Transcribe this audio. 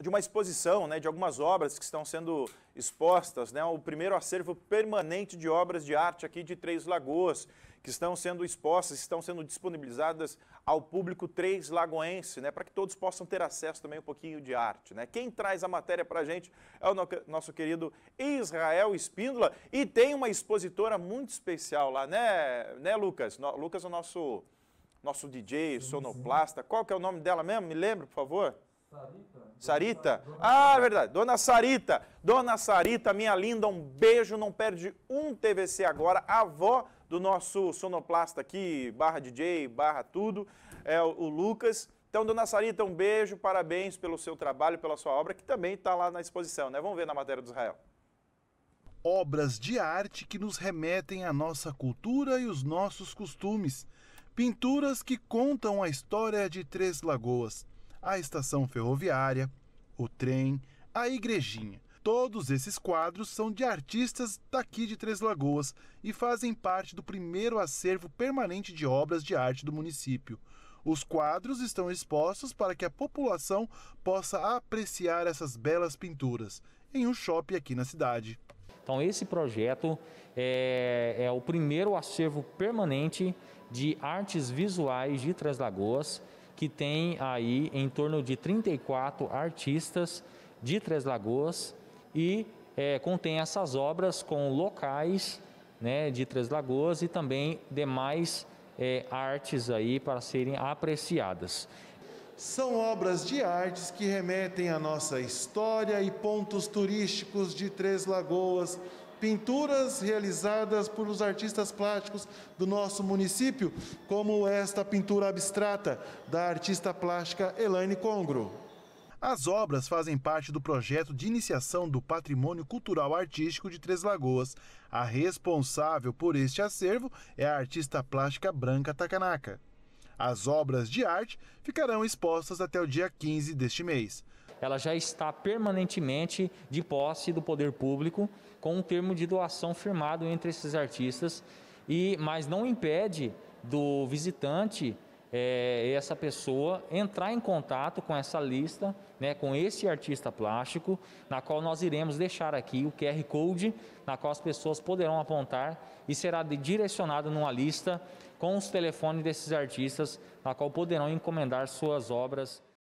de uma exposição, né, de algumas obras que estão sendo expostas, né, o primeiro acervo permanente de obras de arte aqui de Três Lagoas, que estão sendo expostas, estão sendo disponibilizadas ao público três lagoense, né, para que todos possam ter acesso também um pouquinho de arte. Né. Quem traz a matéria para a gente é o no, nosso querido Israel Espíndola e tem uma expositora muito especial lá, né, né Lucas? No, Lucas é o nosso, nosso DJ, sonoplasta. Qual que é o nome dela mesmo? Me lembra, por favor. Sarita? Ah, é verdade. Dona Sarita. Dona Sarita, minha linda, um beijo. Não perde um TVC agora. A avó do nosso sonoplasta aqui, barra DJ, barra tudo, é o Lucas. Então, dona Sarita, um beijo, parabéns pelo seu trabalho, pela sua obra, que também está lá na exposição, né? Vamos ver na matéria do Israel. Obras de arte que nos remetem à nossa cultura e os nossos costumes. Pinturas que contam a história de Três Lagoas a estação ferroviária, o trem, a igrejinha. Todos esses quadros são de artistas daqui de Três Lagoas e fazem parte do primeiro acervo permanente de obras de arte do município. Os quadros estão expostos para que a população possa apreciar essas belas pinturas em um shopping aqui na cidade. Então, esse projeto é, é o primeiro acervo permanente de artes visuais de Três Lagoas que tem aí em torno de 34 artistas de Três Lagoas e é, contém essas obras com locais né, de Três Lagoas e também demais é, artes aí para serem apreciadas. São obras de artes que remetem à nossa história e pontos turísticos de Três Lagoas, pinturas realizadas por os artistas plásticos do nosso município, como esta pintura abstrata da artista plástica Elaine Congro. As obras fazem parte do projeto de iniciação do Patrimônio Cultural Artístico de Três Lagoas. A responsável por este acervo é a artista plástica Branca Takanaka. As obras de arte ficarão expostas até o dia 15 deste mês ela já está permanentemente de posse do poder público com um termo de doação firmado entre esses artistas e mas não impede do visitante é, essa pessoa entrar em contato com essa lista, né, com esse artista plástico, na qual nós iremos deixar aqui o QR Code, na qual as pessoas poderão apontar e será direcionado numa lista com os telefones desses artistas, na qual poderão encomendar suas obras.